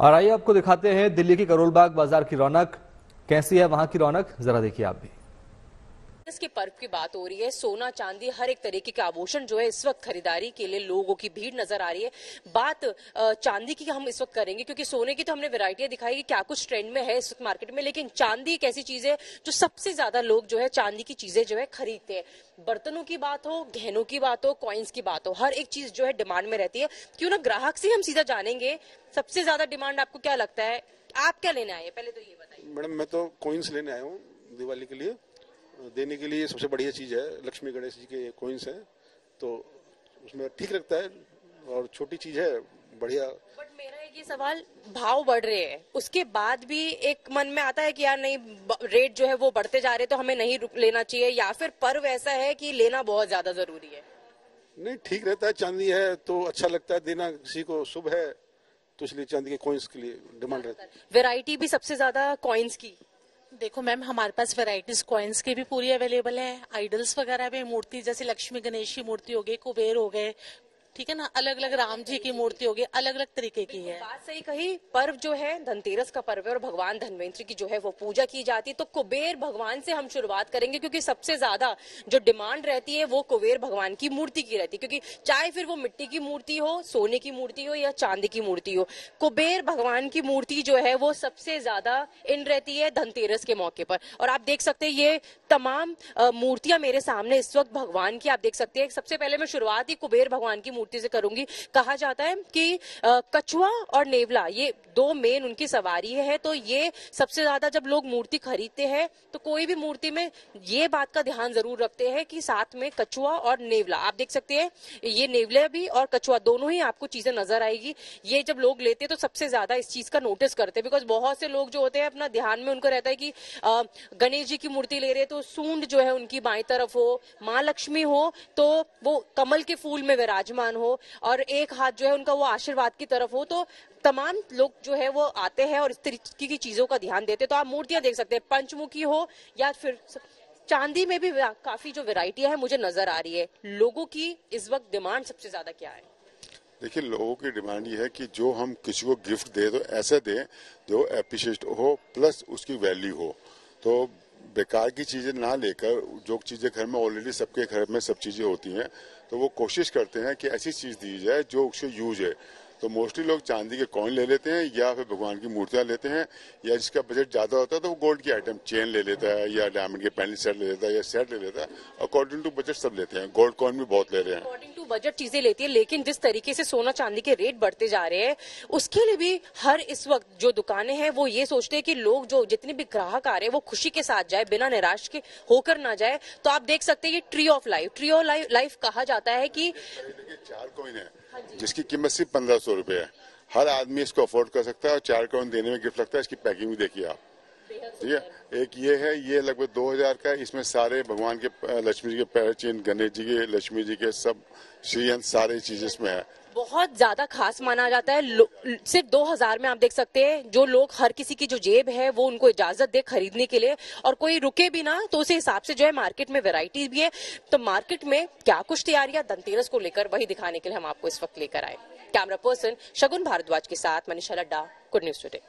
और आइए आपको दिखाते हैं दिल्ली की करोलबाग बाजार की रौनक कैसी है वहां की रौनक जरा देखिए आप भी क्रिसमस के पर्व की बात हो रही है सोना चांदी हर एक तरीके के आभूषण जो है इस वक्त खरीदारी के लिए लोगों की भीड़ नजर आ रही है बात चांदी की हम इस वक्त करेंगे क्योंकि सोने की तो हमने वेरायटियां दिखाई कि क्या कुछ ट्रेंड में है इस वक्त मार्केट में लेकिन चांदी एक ऐसी चीज है जो सबसे ज्यादा लोग जो है चांदी की चीजें जो है खरीदते हैं बर्तनों की बात हो गहनों की बात हो कॉइन्स की बात हो हर एक चीज जो है डिमांड में रहती है क्यों ना ग्राहक से हम सीधा जानेंगे सबसे ज्यादा डिमांड आपको क्या लगता है आप क्या लेने आए पहले तो ये बताइए मैडम मैं तो कॉइन्स लेने आया हूँ दिवाली के लिए देने के लिए सबसे बढ़िया चीज़ है लक्ष्मी गणेश जी के कोइंस हैं तो उसमें ठीक लगता है और छोटी चीज़ है बढ़िया बट मेरा ये सवाल भाव बढ़ रहे हैं उसके बाद भी एक मन में आता है कि यार नहीं रेट जो है वो बढ़ते जा रहे तो हमें नहीं रुक लेना चाहिए या फिर पर्व ऐसा है कि लेना बहुत ज्यादा जरूरी है नहीं ठीक रहता है चांदी है तो अच्छा लगता है देना किसी को शुभ है तो इसलिए चांदी के कॉइन्स के लिए डिमांड रहता है वेराइटी भी सबसे ज्यादा कॉइन्स की देखो मैम हमारे पास वेराइटीज कॉइन्स के भी पूरी अवेलेबल है आइडल्स वगैरह भी मूर्ति जैसे लक्ष्मी गणेश की मूर्ति हो गई कुबेर हो गए ठीक है ना अलग अलग राम जी की मूर्ति होगी अलग अलग तरीके की है बात सही कही पर्व जो है धनतेरस का पर्व है और भगवान धनवंतरी की जो है वो पूजा की जाती है तो कुबेर भगवान से हम शुरुआत करेंगे क्योंकि सबसे ज्यादा जो डिमांड रहती है वो कुबेर भगवान की मूर्ति की रहती है क्योंकि चाहे फिर वो मिट्टी की मूर्ति हो सोने की मूर्ति हो या चांदी की मूर्ति हो कुबेर भगवान की मूर्ति जो है वो सबसे ज्यादा इन रहती है धनतेरस के मौके पर और आप देख सकते हैं ये तमाम मूर्तियां मेरे सामने इस वक्त भगवान की आप देख सकते हैं सबसे पहले मैं शुरुआत ही कुबेर भगवान की मूर्ति खूबसूरती से करूंगी कहा जाता है कि कछुआ और नेवला ये दो मेन उनकी सवारी है तो ये सबसे ज्यादा जब लोग मूर्ति खरीदते हैं तो कोई भी मूर्ति में ये बात का ध्यान जरूर रखते हैं कि साथ में कछुआ और नेवला आप देख सकते हैं ये नेवला भी और कछुआ दोनों ही आपको चीजें नजर आएगी ये जब लोग लेते हैं तो सबसे ज्यादा इस चीज का नोटिस करते हैं बिकॉज बहुत से लोग जो होते हैं अपना ध्यान में उनको रहता है कि गणेश जी की मूर्ति ले रहे तो सूंड जो है उनकी बाई तरफ हो माँ लक्ष्मी हो तो वो कमल के फूल में विराजमान पाकिस्तान हो और एक हाथ जो है उनका वो आशीर्वाद की तरफ हो तो तमाम लोग जो है वो आते हैं और इस तरीके की चीजों का ध्यान देते तो आप मूर्तियां देख सकते हैं पंचमुखी हो या फिर चांदी में भी काफी जो वेराइटियां हैं मुझे नजर आ रही है लोगों की इस वक्त डिमांड सबसे ज्यादा क्या है देखिए लोगों की डिमांड ये है कि जो हम किसी को गिफ्ट दे तो ऐसे दें जो अप्रिशिएट हो प्लस उसकी वैल्यू हो तो बेकार की चीज़ें ना लेकर जो चीज़ें घर में ऑलरेडी सबके घर में सब चीज़ें होती हैं तो वो कोशिश करते हैं कि ऐसी चीज़ दी जाए जो उससे यूज है तो मोस्टली लोग चांदी के कॉइन ले लेते हैं या फिर भगवान की मूर्तियां लेते हैं या जिसका बजट ज़्यादा होता है तो वो गोल्ड की आइटम चेन ले लेता है या डायमंड के पैनल सेट ले लेता है या सेट ले लेता है अकॉर्डिंग टू बजट सब लेते हैं गोल्ड कॉइन भी बहुत ले रहे हैं बजट चीजें लेती है लेकिन जिस तरीके से सोना चांदी के रेट बढ़ते जा रहे हैं उसके लिए भी हर इस वक्त जो दुकानें हैं वो ये सोचते हैं कि लोग जो जितने भी ग्राहक आ रहे हैं वो खुशी के साथ जाए बिना निराश के होकर ना जाए तो आप देख सकते हैं ये tree of life tree of life कहा जाता है की चार कोइन है जिसकी कीमत सिर्फ पंद्रह सौ रुपए है हर आदमी इसको अफोर्ड कर सकता है और चार कोइन देने में गिफ्ट लगता है इसकी पैकिंग भी देखिए आप ठीक एक ये है ये लगभग 2000 का इसमें सारे भगवान के लक्ष्मी जी के पैर चिन्ह गणेश जी के लक्ष्मी जी के सब श्रीयंत्र सारे चीज इसमें है बहुत ज्यादा खास माना जाता है सिर्फ 2000 में आप देख सकते हैं जो लोग हर किसी की जो जेब है वो उनको इजाजत दे खरीदने के लिए और कोई रुके भी ना तो उसे हिसाब से जो है मार्केट में वेराइटी भी है तो मार्केट में क्या कुछ तैयारियां धनतेरस को लेकर वही दिखाने के लिए हम आपको इस वक्त लेकर आए कैमरा पर्सन शगुन भारद्वाज के साथ Manisha Ladda good news today